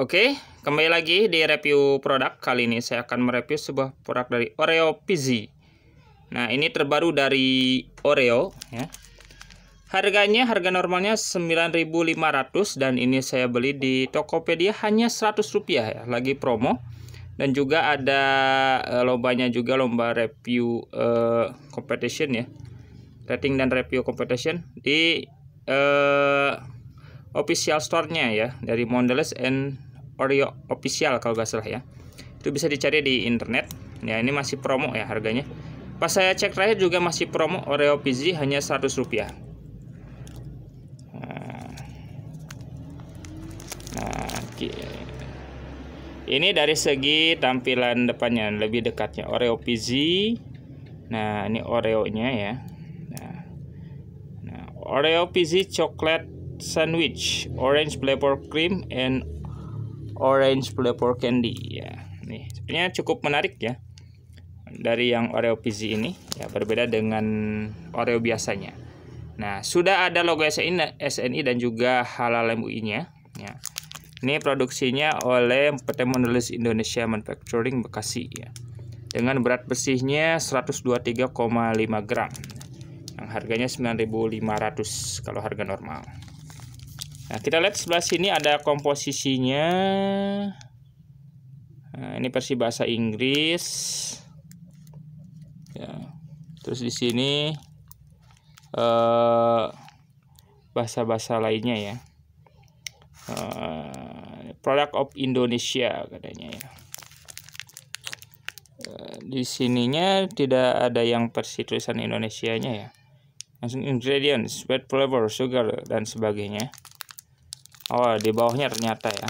Oke, kembali lagi di review produk. Kali ini saya akan mereview sebuah produk dari Oreo PZ. Nah, ini terbaru dari Oreo ya. Harganya harga normalnya 9.500 dan ini saya beli di Tokopedia hanya 100 rupiah ya, lagi promo. Dan juga ada e, lombanya juga lomba review e, competition ya. Rating dan review competition di eh official store-nya ya dari Mondelez and Oreo official kalau nggak salah ya itu bisa dicari di internet ya ini masih promo ya harganya pas saya cek terakhir juga masih promo Oreo PZ hanya 100 rupiah nah, nah ini dari segi tampilan depannya lebih dekatnya Oreo PZ. nah ini Oreo nya ya nah, nah Oreo PZ coklat sandwich orange flavor cream and orange flavor candy ya nih sebenarnya cukup menarik ya dari yang Oreo pc ini ya berbeda dengan Oreo biasanya nah sudah ada logo SNI, dan juga halal MUI nya ya ini produksinya oleh PT Mondelez Indonesia Manufacturing Bekasi ya dengan berat bersihnya 123,5 gram yang harganya 9.500 kalau harga normal Nah, kita lihat sebelah sini ada komposisinya. Nah, ini versi bahasa Inggris. Ya. Terus di sini eh bahasa-bahasa lainnya ya. Uh, product of Indonesia katanya ya. Uh, di sininya tidak ada yang versi tulisan Indonesianya ya. Langsung ingredients, wet flavor, sugar dan sebagainya. Oh, di bawahnya ternyata ya.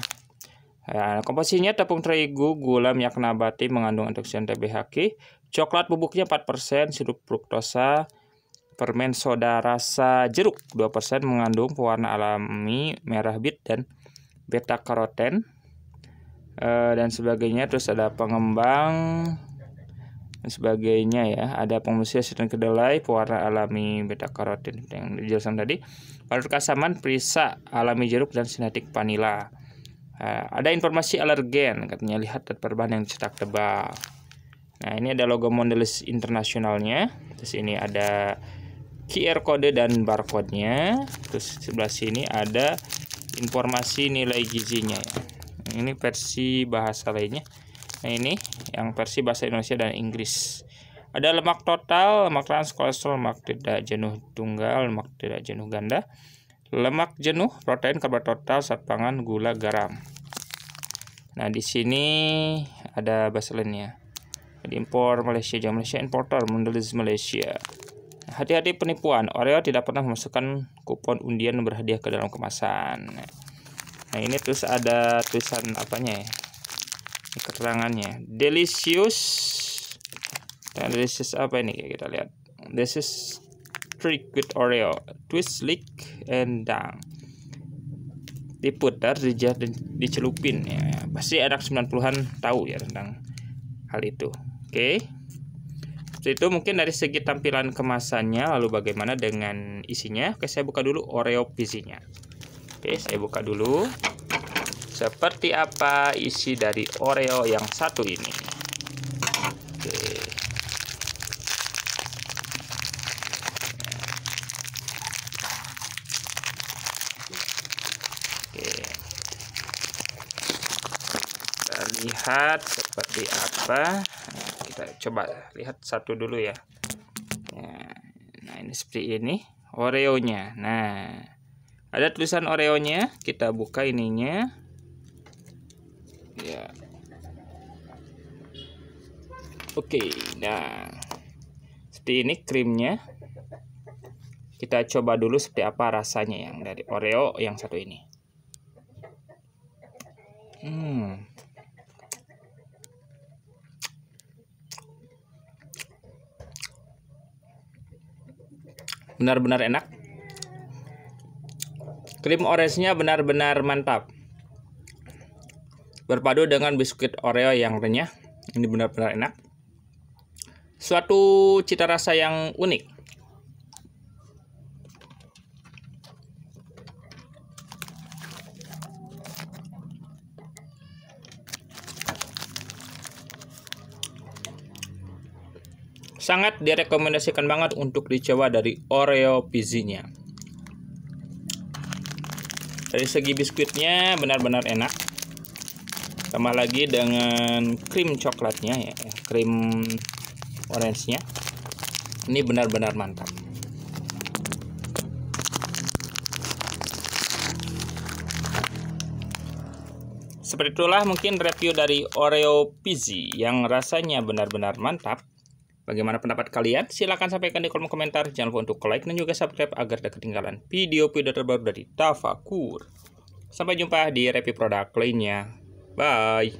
Ya, komposisinya tepung terigu, gula, minyak nabati mengandung antioksidan TBHQ, coklat bubuknya 4%, sirup fruktosa, permen soda rasa jeruk 2% mengandung pewarna alami merah bit dan beta karoten eh, dan sebagainya. Terus ada pengembang dan sebagainya ya. Ada pengumusi asiden kedelai, pewarna alami beta karotin yang dijelaskan tadi. Parut kasaman, perisa alami jeruk dan sinetik vanila. Eh, ada informasi alergen katanya lihat dan perban yang cetak tebal. Nah, ini ada logo Mondelez internasionalnya. Terus ini ada QR kode dan barcode-nya. Terus sebelah sini ada informasi nilai gizinya ya. Ini versi bahasa lainnya. Nah ini yang versi bahasa Indonesia dan Inggris. Ada lemak total, lemak trans, kolesterol, lemak tidak jenuh tunggal, lemak tidak jenuh ganda, lemak jenuh, protein, karbohidrat total, satpangan, pangan, gula, garam. Nah di sini ada bahasa lainnya. Jadi impor Malaysia, jangan Malaysia importer, mendelis Malaysia. Nah, hati-hati penipuan, Oreo tidak pernah memasukkan kupon undian berhadiah ke dalam kemasan. Nah ini terus ada tulisan apanya ya? keterangannya delicious dan delicious apa ini kita lihat this is trick with oreo twist lick and down diputar dijah dan dicelupin ya, ya. pasti anak 90-an tahu ya tentang hal itu oke okay. itu mungkin dari segi tampilan kemasannya lalu bagaimana dengan isinya oke saya buka dulu oreo isinya. oke saya buka dulu seperti apa isi dari Oreo yang satu ini? Oke. Oke. Kita lihat seperti apa. kita coba lihat satu dulu ya. ya nah, ini seperti ini Oreonya. Nah, ada tulisan Oreonya, kita buka ininya ya oke nah seperti ini krimnya kita coba dulu seperti apa rasanya yang dari Oreo yang satu ini hmm benar-benar enak krim Oresnya benar-benar mantap berpadu dengan biskuit Oreo yang renyah. Ini benar-benar enak. Suatu cita rasa yang unik. Sangat direkomendasikan banget untuk dicoba dari Oreo Pizzinya. Dari segi biskuitnya benar-benar enak. Tambah lagi dengan krim coklatnya ya, ya krim orange nya ini benar-benar mantap seperti itulah mungkin review dari Oreo Pizzi yang rasanya benar-benar mantap Bagaimana pendapat kalian? Silahkan sampaikan di kolom komentar. Jangan lupa untuk like dan juga subscribe agar tidak ketinggalan video-video terbaru dari Tafakur. Sampai jumpa di review produk lainnya. Bye.